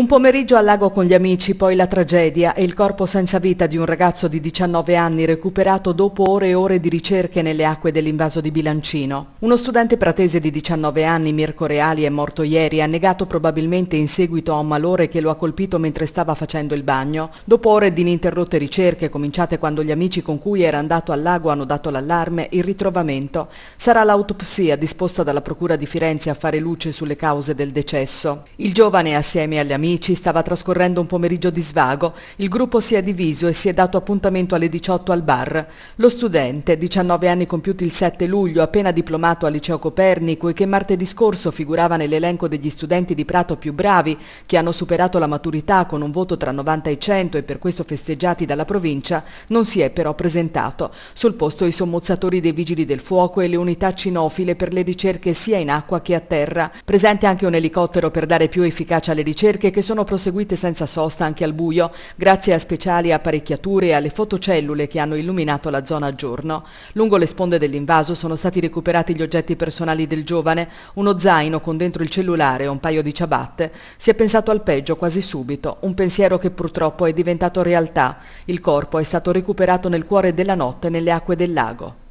Un pomeriggio al lago con gli amici, poi la tragedia e il corpo senza vita di un ragazzo di 19 anni recuperato dopo ore e ore di ricerche nelle acque dell'invaso di Bilancino. Uno studente pratese di 19 anni, Mirko Reali, è morto ieri, annegato probabilmente in seguito a un malore che lo ha colpito mentre stava facendo il bagno. Dopo ore di ininterrotte ricerche, cominciate quando gli amici con cui era andato al lago hanno dato l'allarme, il ritrovamento. Sarà l'autopsia disposta dalla Procura di Firenze a fare luce sulle cause del decesso. Il giovane, assieme agli amici, amici stava trascorrendo un pomeriggio di svago, il gruppo si è diviso e si è dato appuntamento alle 18 al bar. Lo studente, 19 anni compiuti il 7 luglio, appena diplomato al liceo Copernico e che martedì scorso figurava nell'elenco degli studenti di Prato più bravi, che hanno superato la maturità con un voto tra 90 e 100 e per questo festeggiati dalla provincia, non si è però presentato. Sul posto i sommozzatori dei vigili del fuoco e le unità cinofile per le ricerche sia in acqua che a terra. Presente anche un elicottero per dare più efficacia alle ricerche che che sono proseguite senza sosta anche al buio, grazie a speciali apparecchiature e alle fotocellule che hanno illuminato la zona a giorno. Lungo le sponde dell'invaso sono stati recuperati gli oggetti personali del giovane, uno zaino con dentro il cellulare e un paio di ciabatte. Si è pensato al peggio quasi subito, un pensiero che purtroppo è diventato realtà. Il corpo è stato recuperato nel cuore della notte nelle acque del lago.